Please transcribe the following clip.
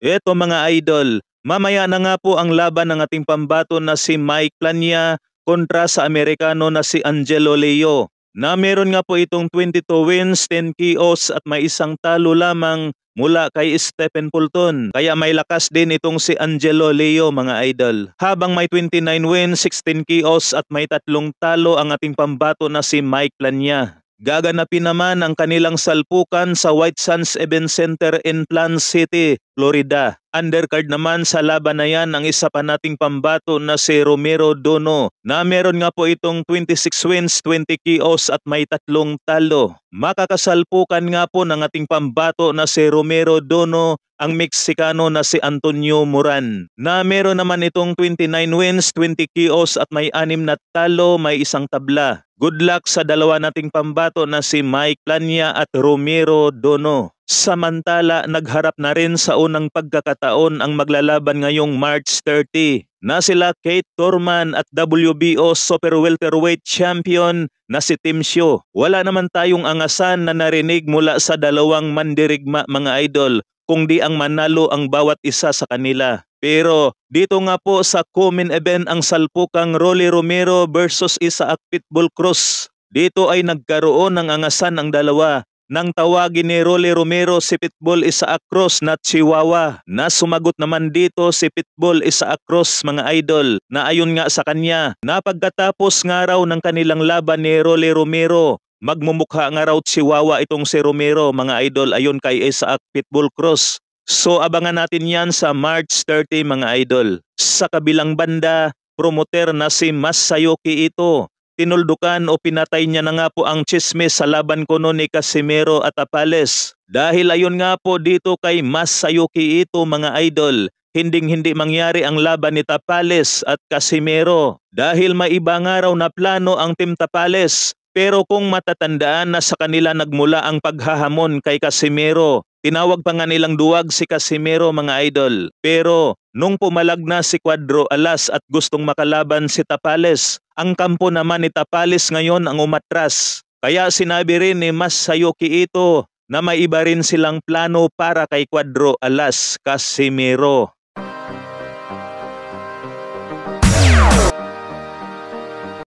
Eto mga idol, mamaya na nga po ang laban ng ating pambato na si Mike Plania kontra sa Amerikano na si Angelo Leo na meron nga po itong 22 wins, 10 KOs at may isang talo lamang mula kay Stephen Fulton. Kaya may lakas din itong si Angelo Leo mga idol. Habang may 29 wins, 16 KOs at may tatlong talo ang ating pambato na si Mike Plania. Gaganapin naman ang kanilang salpukan sa White Sands Event Center in Plan City Florida. Undercard naman sa laban na yan ang isa pa nating pambato na si Romero Dono na meron nga po itong 26 wins, 20 KOs at may tatlong talo. Makakasalpukan nga po ng ating pambato na si Romero Dono ang Meksikano na si Antonio Moran na meron naman itong 29 wins, 20 KOs at may anim na talo, may isang tabla. Good luck sa dalawa nating pambato na si Mike Plania at Romero Dono. Samantala, nagharap na rin sa unang pagkakataon ang maglalaban ngayong March 30 na sila Kate Thurman at WBO Super Welterweight Champion na si Tim Shio. Wala naman tayong angasan na narinig mula sa dalawang mandirigma mga idol kung di ang manalo ang bawat isa sa kanila. Pero dito nga po sa common event ang salpukang Rolly Romero versus Isaac Pitbull Cruz. Dito ay nagkaroon ng angasan ang dalawa nang tawagin ni Rolly Romero si Pitbull Isaac Cruz na Chihuahua na sumagot naman dito si Pitbull isa across mga idol na ayon nga sa kanya na pagkatapos nga raw ng kanilang laban ni Rolly Romero magmumukha nga raw Chihuahua itong si Romero mga idol ayon kay Isaac Pitbull Cruz. So abangan natin yan sa March 30 mga idol. Sa kabilang banda, promoter na si Masayuki ito tinuldukan o pinatay niya na nga po ang chismis sa laban ko noon ni Casimero at Apales. Dahil ayon nga po dito kay Masayuki ito mga idol, hinding-hindi mangyari ang laban ni Tapales at Casimero. Dahil may iba nga raw na plano ang Team Tapales pero kung matatandaan na sa kanila nagmula ang paghahamon kay Casimero, Tinawag pa nga nilang duwag si Casimiro mga idol. Pero nung pumalag na si Cuadro Alas at gustong makalaban si Tapales, ang kampo naman ni Tapales ngayon ang umatras. Kaya sinabi rin ni Mas Sayuki ito na may iba rin silang plano para kay Cuadro Alas Casimiro.